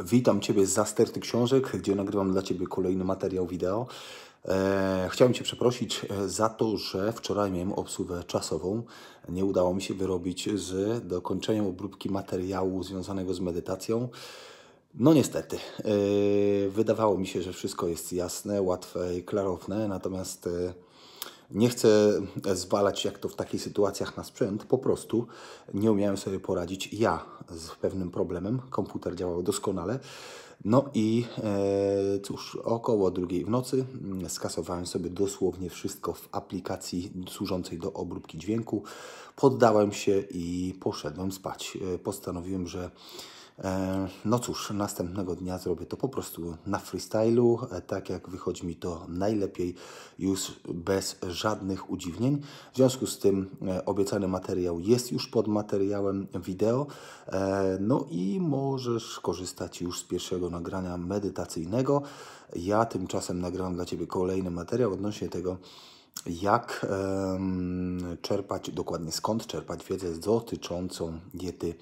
Witam Ciebie z Zasterty Książek, gdzie nagrywam dla Ciebie kolejny materiał wideo. E, chciałem Cię przeprosić e, za to, że wczoraj miałem obsługę czasową. Nie udało mi się wyrobić z dokończeniem obróbki materiału związanego z medytacją. No niestety, e, wydawało mi się, że wszystko jest jasne, łatwe i klarowne, natomiast nie chcę zwalać, jak to w takich sytuacjach, na sprzęt. Po prostu nie umiałem sobie poradzić ja z pewnym problemem. Komputer działał doskonale. No i e, cóż, około drugiej w nocy mm, skasowałem sobie dosłownie wszystko w aplikacji służącej do obróbki dźwięku. Poddałem się i poszedłem spać. E, postanowiłem, że E, no cóż, następnego dnia zrobię to po prostu na freestylu, e, tak jak wychodzi mi to najlepiej, już bez żadnych udziwnień. W związku z tym e, obiecany materiał jest już pod materiałem wideo, no i możesz korzystać już z pierwszego nagrania medytacyjnego. Ja tymczasem nagram dla Ciebie kolejny materiał odnośnie tego, jak czerpać, dokładnie skąd czerpać wiedzę dotyczącą diety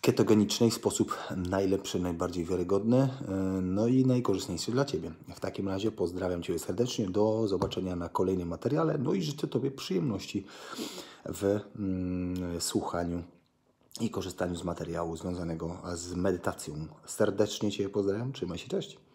ketogenicznej w sposób najlepszy, najbardziej wiarygodny, e, no i najkorzystniejszy dla Ciebie. W takim razie pozdrawiam Ciebie serdecznie, do zobaczenia na kolejnym materiale, no i życzę Tobie przyjemności w mm, słuchaniu i korzystaniu z materiału związanego z medytacją. Serdecznie Cię pozdrawiam, trzymaj się, cześć!